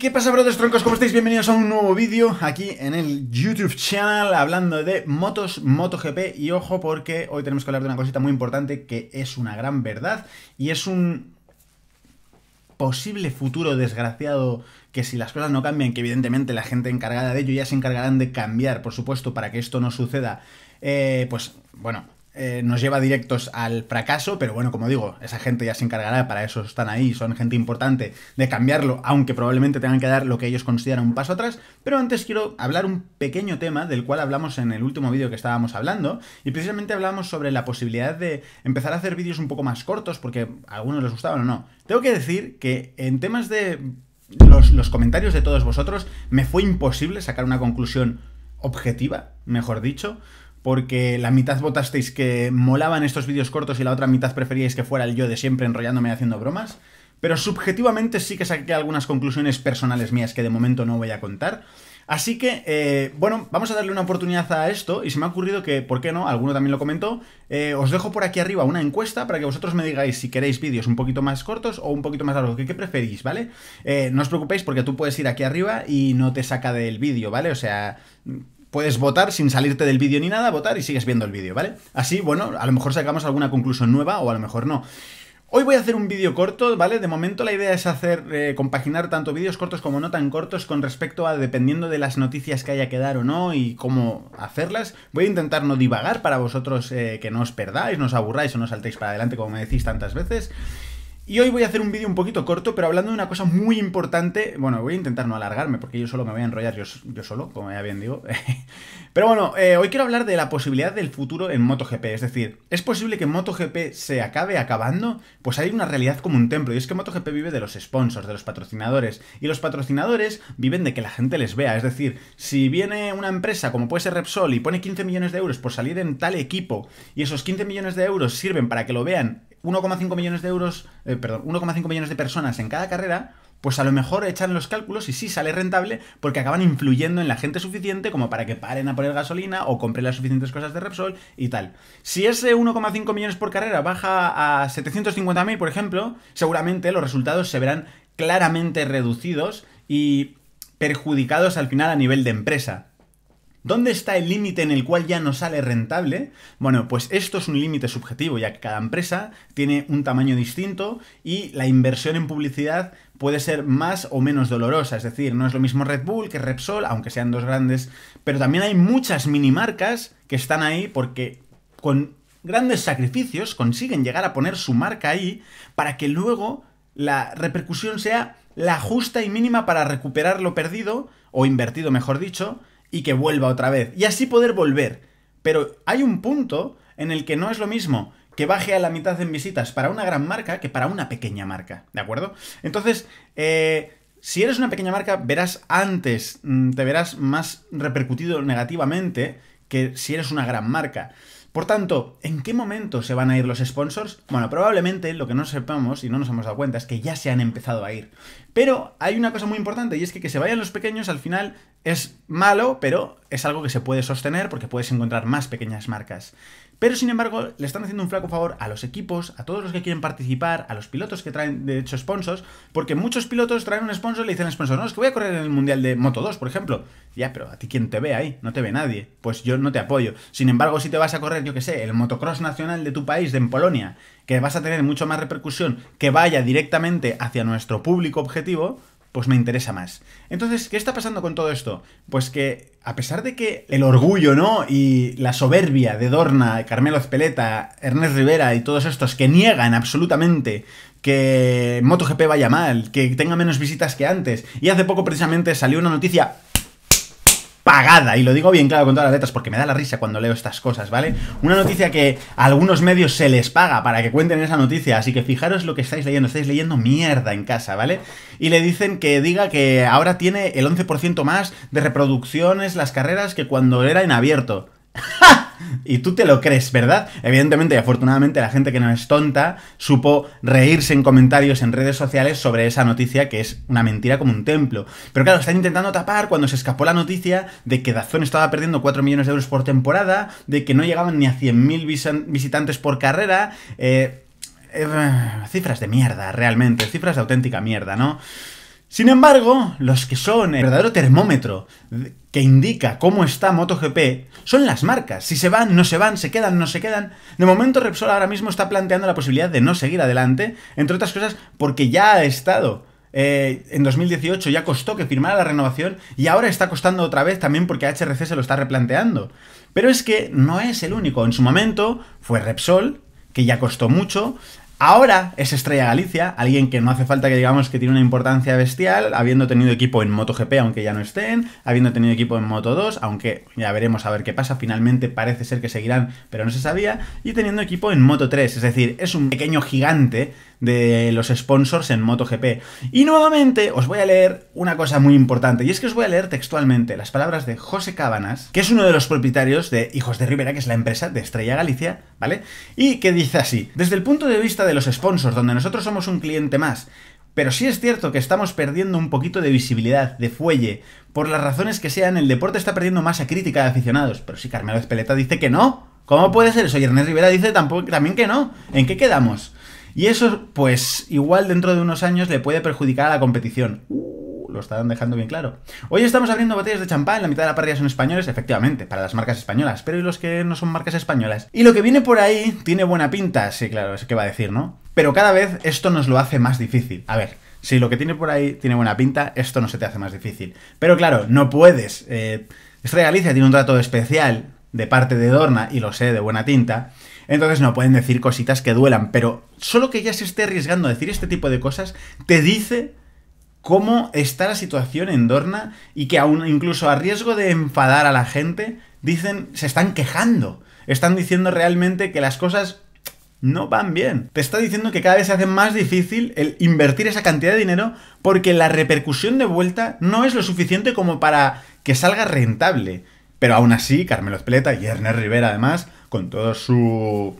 ¿qué pasa, brothers troncos? ¿Cómo estáis? Bienvenidos a un nuevo vídeo aquí en el YouTube channel hablando de motos, MotoGP y ojo porque hoy tenemos que hablar de una cosita muy importante que es una gran verdad y es un posible futuro desgraciado que si las cosas no cambian, que evidentemente la gente encargada de ello ya se encargarán de cambiar, por supuesto, para que esto no suceda, eh, pues bueno, eh, nos lleva directos al fracaso, pero bueno, como digo, esa gente ya se encargará, para eso están ahí, son gente importante de cambiarlo, aunque probablemente tengan que dar lo que ellos consideran un paso atrás, pero antes quiero hablar un pequeño tema del cual hablamos en el último vídeo que estábamos hablando, y precisamente hablamos sobre la posibilidad de empezar a hacer vídeos un poco más cortos, porque a algunos les gustaban o no. Tengo que decir que en temas de los, los comentarios de todos vosotros, me fue imposible sacar una conclusión objetiva, mejor dicho, porque la mitad votasteis que molaban estos vídeos cortos y la otra mitad preferíais que fuera el yo de siempre enrollándome y haciendo bromas. Pero subjetivamente sí que saqué algunas conclusiones personales mías que de momento no voy a contar. Así que, eh, bueno, vamos a darle una oportunidad a esto y se me ha ocurrido que, ¿por qué no? Alguno también lo comentó. Eh, os dejo por aquí arriba una encuesta para que vosotros me digáis si queréis vídeos un poquito más cortos o un poquito más largos. ¿Qué, qué preferís, vale? Eh, no os preocupéis porque tú puedes ir aquí arriba y no te saca del vídeo, ¿vale? O sea, puedes votar sin salirte del vídeo ni nada, votar y sigues viendo el vídeo, ¿vale? Así, bueno, a lo mejor sacamos alguna conclusión nueva o a lo mejor no. Hoy voy a hacer un vídeo corto, ¿vale? De momento la idea es hacer, eh, compaginar tanto vídeos cortos como no tan cortos con respecto a dependiendo de las noticias que haya que dar o no y cómo hacerlas. Voy a intentar no divagar para vosotros eh, que no os perdáis, no os aburráis o no saltéis para adelante como me decís tantas veces. Y hoy voy a hacer un vídeo un poquito corto, pero hablando de una cosa muy importante. Bueno, voy a intentar no alargarme porque yo solo me voy a enrollar yo, solo, como ya bien digo. pero bueno, eh, hoy quiero hablar de la posibilidad del futuro en MotoGP. Es decir, ¿es posible que MotoGP se acabe acabando? Pues hay una realidad como un templo, y es que MotoGP vive de los sponsors, de los patrocinadores. Y los patrocinadores viven de que la gente les vea. Es decir, si viene una empresa como puede ser Repsol y pone 15 millones de euros por salir en tal equipo, y esos 15 millones de euros sirven para que lo vean 1,5 millones de euros, eh, millones de personas en cada carrera, pues a lo mejor echan los cálculos y sí sale rentable porque acaban influyendo en la gente suficiente como para que paren a poner gasolina o compren las suficientes cosas de Repsol y tal. Si ese 1,5 millones por carrera baja a 750.000, por ejemplo, seguramente los resultados se verán claramente reducidos y perjudicados al final a nivel de empresa. ¿Dónde está el límite en el cual ya no sale rentable? Bueno, pues esto es un límite subjetivo, ya que cada empresa tiene un tamaño distinto y la inversión en publicidad puede ser más o menos dolorosa. Es decir, no es lo mismo Red Bull que Repsol, aunque sean dos grandes. Pero también hay muchas mini marcas que están ahí porque con grandes sacrificios consiguen llegar a poner su marca ahí para que luego la repercusión sea la justa y mínima para recuperar lo perdido, o invertido mejor dicho, y que vuelva otra vez. Y así poder volver. Pero hay un punto en el que no es lo mismo que baje a la mitad en visitas para una gran marca que para una pequeña marca, ¿de acuerdo? Entonces, eh, si eres una pequeña marca, verás antes, mm, te verás más repercutido negativamente que si eres una gran marca. Por tanto, ¿en qué momento se van a ir los sponsors? Bueno, probablemente lo que no sepamos y no nos hemos dado cuenta es que ya se han empezado a ir. Pero hay una cosa muy importante y es que que se vayan los pequeños al final es malo, pero es algo que se puede sostener porque puedes encontrar más pequeñas marcas. Pero sin embargo, le están haciendo un flaco favor a los equipos, a todos los que quieren participar, a los pilotos que traen, de hecho, sponsors, porque muchos pilotos traen un sponsor y le dicen al sponsor, no, es que voy a correr en el Mundial de Moto 2, por ejemplo. Ya, pero a ti quién te ve ahí, no te ve nadie, pues yo no te apoyo. Sin embargo, si te vas a correr, yo que sé, el motocross nacional de tu país, de en Polonia, que vas a tener mucho más repercusión, que vaya directamente hacia nuestro público objetivo, pues me interesa más. Entonces, ¿qué está pasando con todo esto? Pues que a pesar de que el orgullo, ¿no? Y la soberbia de Dorna, Carmelo Azpeleta, Ernest Rivera y todos estos que niegan absolutamente que MotoGP vaya mal, que tenga menos visitas que antes. Y hace poco precisamente salió una noticia pagada, y lo digo bien claro con todas las letras porque me da la risa cuando leo estas cosas, ¿vale? Una noticia que a algunos medios se les paga para que cuenten esa noticia, así que fijaros lo que estáis leyendo, estáis leyendo mierda en casa, ¿vale? Y le dicen que diga que ahora tiene el 11% más de reproducciones las carreras que cuando era en abierto. y tú te lo crees, ¿verdad? Evidentemente y afortunadamente la gente que no es tonta supo reírse en comentarios en redes sociales sobre esa noticia que es una mentira como un templo. Pero claro, están intentando tapar cuando se escapó la noticia de que Dazón estaba perdiendo 4 millones de euros por temporada, de que no llegaban ni a 100.000 visitantes por carrera. Eh, eh, cifras de mierda, realmente, cifras de auténtica mierda, ¿no? Sin embargo, los que son el verdadero termómetro que indica cómo está MotoGP son las marcas. Si se van, no se van, se quedan, no se quedan. De momento Repsol ahora mismo está planteando la posibilidad de no seguir adelante, entre otras cosas porque ya ha estado eh, en 2018 ya costó que firmara la renovación y ahora está costando otra vez también porque HRC se lo está replanteando. Pero es que no es el único. En su momento fue Repsol, que ya costó mucho. Ahora es Estrella Galicia, alguien que no hace falta que digamos que tiene una importancia bestial, habiendo tenido equipo en MotoGP, aunque ya no estén, habiendo tenido equipo en Moto2, aunque ya veremos a ver qué pasa, finalmente parece ser que seguirán, pero no se sabía, y teniendo equipo en Moto3, es decir, es un pequeño gigante de los sponsors en MotoGP. Y nuevamente os voy a leer una cosa muy importante, y es que os voy a leer textualmente las palabras de José Cabanas, que es uno de los propietarios de Hijos de Rivera, que es la empresa de Estrella Galicia, ¿vale? Y que dice así, desde el punto de vista de los sponsors, donde nosotros somos un cliente más, pero sí es cierto que estamos perdiendo un poquito de visibilidad, de fuelle. Por las razones que sean, el deporte está perdiendo masa crítica de aficionados. Pero si Carmelo Espeleta dice que no, ¿cómo puede ser eso? Y Ernest Rivera dice tampoco, también que no. ¿En qué quedamos? Y eso, pues, igual dentro de unos años le puede perjudicar a la competición. Uh, lo están dejando bien claro. Hoy estamos abriendo botellas de champán, la mitad de la parrilla son españoles, efectivamente, para las marcas españolas, pero ¿y los que no son marcas españolas? Y lo que viene por ahí tiene buena pinta, sí, claro, es que va a decir, ¿no? Pero cada vez esto nos lo hace más difícil. A ver, si lo que tiene por ahí tiene buena pinta, esto no se te hace más difícil. Pero claro, no puedes. Eh, Estrella Galicia tiene un trato especial de parte de Dorna, y lo sé de buena tinta, entonces no pueden decir cositas que duelan, pero solo que ya se esté arriesgando a decir este tipo de cosas te dice cómo está la situación en Dorna y que aún incluso a riesgo de enfadar a la gente, dicen, se están quejando. Están diciendo realmente que las cosas no van bien. Te está diciendo que cada vez se hace más difícil el invertir esa cantidad de dinero porque la repercusión de vuelta no es lo suficiente como para que salga rentable. Pero aún así, Carmelo Espeleta y Ernest Rivera, además, con todo su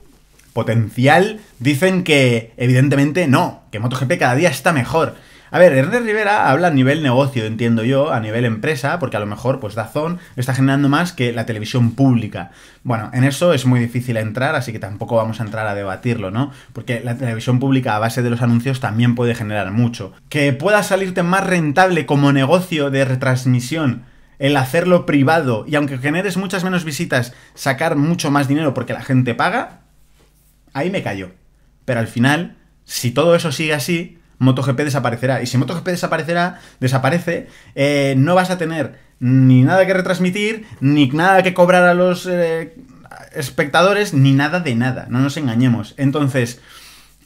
potencial, dicen que evidentemente no, que MotoGP cada día está mejor. A ver, Ernest Rivera habla a nivel negocio, entiendo yo, a nivel empresa, porque a lo mejor, pues Dazón está generando más que la televisión pública. Bueno, en eso es muy difícil entrar, así que tampoco vamos a entrar a debatirlo, ¿no? Porque la televisión pública a base de los anuncios también puede generar mucho. Que pueda salirte más rentable como negocio de retransmisión el hacerlo privado y aunque generes muchas menos visitas, sacar mucho más dinero porque la gente paga, ahí me callo. Pero al final, si todo eso sigue así, MotoGP desaparecerá. Y si MotoGP desaparecerá, desaparece, eh, no vas a tener ni nada que retransmitir, ni nada que cobrar a los eh, espectadores, ni nada de nada. No nos engañemos. Entonces...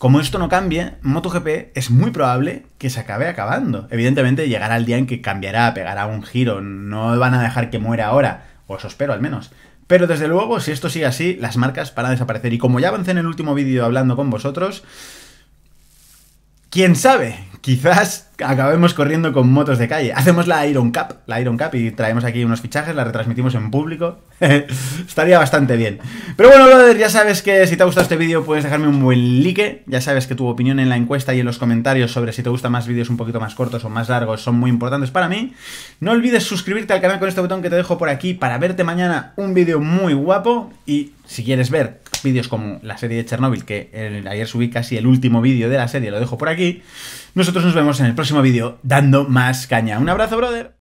Como esto no cambie, MotoGP es muy probable que se acabe acabando. Evidentemente llegará el día en que cambiará, pegará un giro, no van a dejar que muera ahora, o eso espero al menos. Pero desde luego, si esto sigue así, las marcas van a desaparecer. Y como ya avancé en el último vídeo hablando con vosotros, quién sabe quizás acabemos corriendo con motos de calle. Hacemos la Iron Cup, la Iron Cup y traemos aquí unos fichajes, la retransmitimos en público. Estaría bastante bien. Pero bueno, brother, ya sabes que si te ha gustado este vídeo puedes dejarme un buen like. Ya sabes que tu opinión en la encuesta y en los comentarios sobre si te gustan más vídeos un poquito más cortos o más largos son muy importantes para mí. No olvides suscribirte al canal con este botón que te dejo por aquí para verte mañana un vídeo muy guapo y si quieres ver vídeos como la serie de Chernobyl, que ayer subí casi el último vídeo de la serie, lo dejo por aquí nosotros nos vemos en el próximo vídeo dando más caña. Un abrazo, brother.